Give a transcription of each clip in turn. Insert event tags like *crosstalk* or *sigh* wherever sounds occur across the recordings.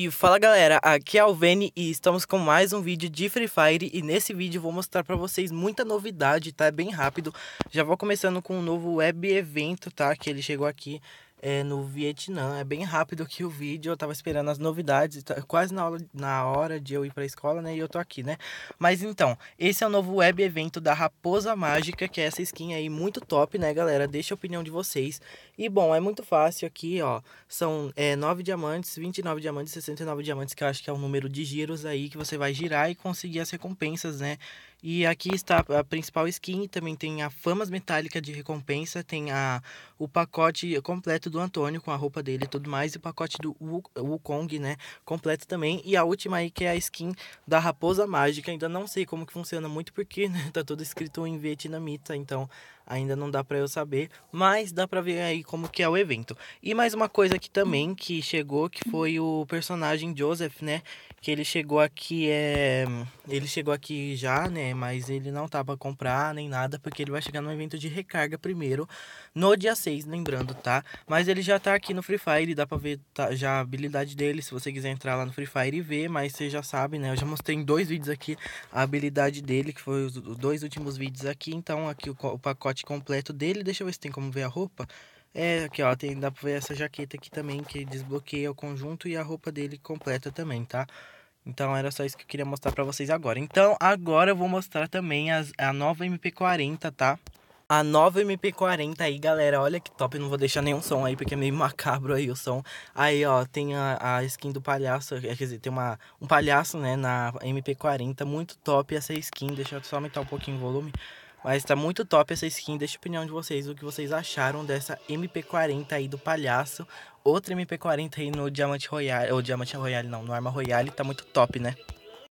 E fala galera, aqui é o Alvene e estamos com mais um vídeo de Free Fire e nesse vídeo vou mostrar para vocês muita novidade, tá? É bem rápido. Já vou começando com um novo web evento, tá? Que ele chegou aqui é, no Vietnã. É bem rápido aqui o vídeo, eu tava esperando as novidades, tá quase na hora, na hora de eu ir pra escola, né? E eu tô aqui, né? Mas então, esse é o novo web evento da Raposa Mágica, que é essa skin aí muito top, né, galera? Deixa a opinião de vocês. E bom, é muito fácil aqui, ó. São é, 9 diamantes, 29 diamantes, 69 diamantes, que eu acho que é o número de giros aí que você vai girar e conseguir as recompensas, né? E aqui está a principal skin, também tem a Famas Metálica de Recompensa, tem a, o pacote completo do Antônio com a roupa dele e tudo mais, e o pacote do Wukong, né, completo também. E a última aí que é a skin da Raposa Mágica, ainda não sei como que funciona muito porque né, tá tudo escrito em vietnamita, então ainda não dá para eu saber, mas dá para ver aí como que é o evento. E mais uma coisa aqui também que chegou, que foi o personagem Joseph, né? Que ele chegou aqui, é... ele chegou aqui já, né? Mas ele não tá pra comprar nem nada, porque ele vai chegar no evento de recarga primeiro, no dia 6, lembrando, tá? Mas ele já tá aqui no Free Fire, dá pra ver tá, já a habilidade dele, se você quiser entrar lá no Free Fire e ver, mas você já sabe, né? Eu já mostrei em dois vídeos aqui a habilidade dele, que foi os dois últimos vídeos aqui, então aqui o, o pacote pacote completo dele. Deixa eu ver se tem como ver a roupa. É, aqui ó, tem, dá pra ver essa jaqueta aqui também, que desbloqueia o conjunto e a roupa dele completa também, tá? Então era só isso que eu queria mostrar pra vocês agora. Então agora eu vou mostrar também as, a nova MP40, tá? A nova MP40 aí, galera, olha que top, não vou deixar nenhum som aí, porque é meio *laughs* macabro aí o som. Aí, ó, tem a, a skin do palhaço, é, quer dizer, tem uma, um palhaço, né, na MP40, muito top essa skin, deixa eu só aumentar um pouquinho o volume. Mas tá muito top essa skin. Deixa a opinião de vocês, o que vocês acharam dessa MP40 aí do palhaço. Outra MP40 aí no Diamante Royale, ou Diamante Royale não, no Arma Royale, tá muito top, né?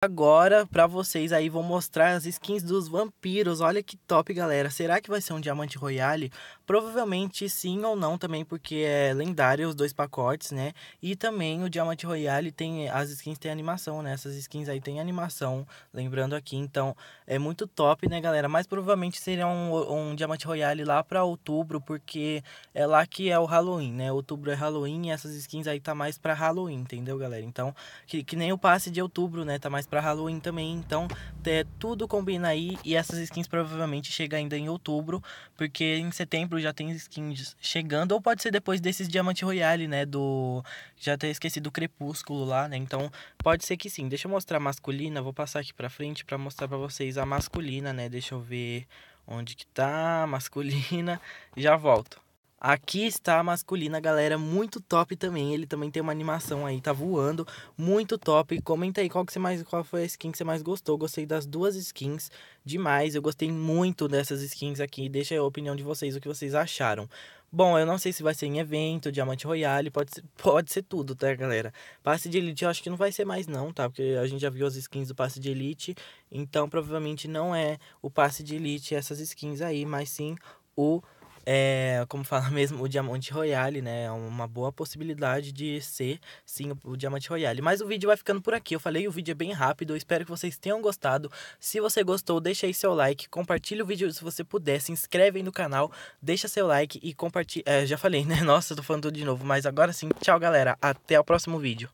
Agora, para vocês aí, vou mostrar as skins dos vampiros. Olha que top, galera. Será que vai ser um diamante royale? Provavelmente sim ou não também, porque é lendário os dois pacotes, né? E também o Diamante Royale tem. As skins tem animação, né? Essas skins aí tem animação, lembrando aqui. Então é muito top, né, galera? Mas provavelmente seria um, um Diamante Royale lá para outubro, porque é lá que é o Halloween, né? Outubro é Halloween e essas skins aí tá mais para Halloween, entendeu, galera? Então, que, que nem o passe de outubro, né? Tá mais para Halloween também. Então, é, tudo combina aí e essas skins provavelmente chegam ainda em outubro, porque em setembro ouro, já tem skins chegando, ou pode ser depois desses Diamante Royale, né? Do. Já ter esquecido do Crepúsculo lá, né? Então, pode ser que sim. Deixa eu mostrar a masculina, vou passar aqui pra frente para mostrar para vocês a masculina, né? Deixa eu ver onde que tá, masculina. *laughs* Já volto. Aqui está a masculina, galera, muito top também. Ele também tem uma animação aí, tá voando, muito top. Comenta aí qual que você mais, qual foi a skin que você mais gostou. Gostei das duas skins demais. Eu gostei muito dessas skins aqui. Deixa a opinião de vocês, o que vocês acharam. Bom, eu não sei se vai ser em evento, Diamante Royale, pode ser, pode ser tudo, tá, galera? Passe de Elite eu acho que não vai ser mais não, tá? Porque a gente já viu as skins do passe de Elite, então provavelmente não é o passe de Elite essas skins aí, mas sim o é, como fala *laughs* mesmo, o Diamante Royale, né? É uma boa possibilidade de ser, sim, o Diamante Royale. Mas o vídeo vai ficando por aqui. Eu falei, o vídeo é bem rápido. Eu espero que vocês tenham gostado. Se você gostou, deixa aí seu like. Compartilha o vídeo se você puder. Se inscreve aí no canal. Deixa seu like e compartilha. É, já falei, né? *laughs* Nossa, tô falando tudo de novo. Mas agora sim, tchau, galera. Até o próximo vídeo.